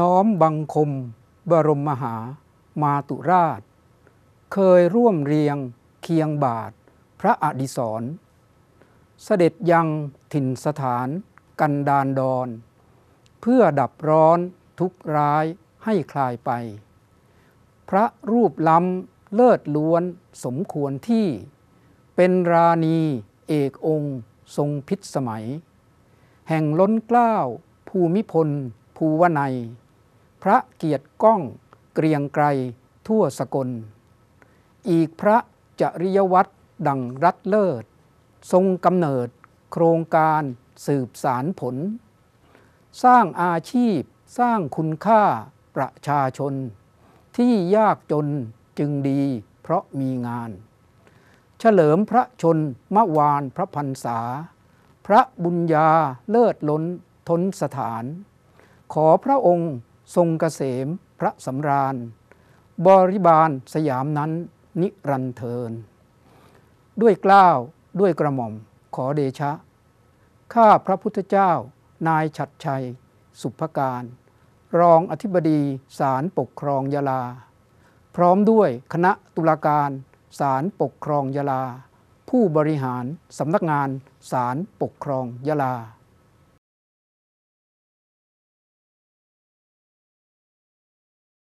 น้อมบังคมบรมมหามาตุราช เคยร่วมเรียงเคียงบาท พระอดิศรเสด็จยังถิ่นสถานกันดานดอน เพื่อดับร้อนทุกร้ายให้คลายไป พระรูปล้ำเลิศล้วนสมควรที่ เป็นราณีเอกองค์ ทรงพิษสมัย แห่งล้นเกล้า ภูมิพลภูวนัยพระเกียรติก้อง เกรียงไกรทั่วสกล อีกพระจริยวัตร ดังรัดเลิศ ทรงกำเนิดโครงการสืบสารผล สร้างอาชีพสร้างคุณค่า ประชาชนที่ยากจนจึงดีเพราะมีงาน เฉลิมพระชนมวานพระพันษา พระบุญญา เลิศล้นทนสถาน ขอพระองค์ทรงกเกษมพระสำราญ บริบาลสยามนั้นนิรันเทินด้วยกล้าวด้วยกระหม่อมขอเดชะ ข้าพระพุทธเจ้า นายฉัดชัย สุภการรองอธิบดีศาลปกครองยาลา พร้อมด้วยคณะตุลาการศาลปกครองยาลา ผู้บริหารสำนักงานศาลปกครองยาลา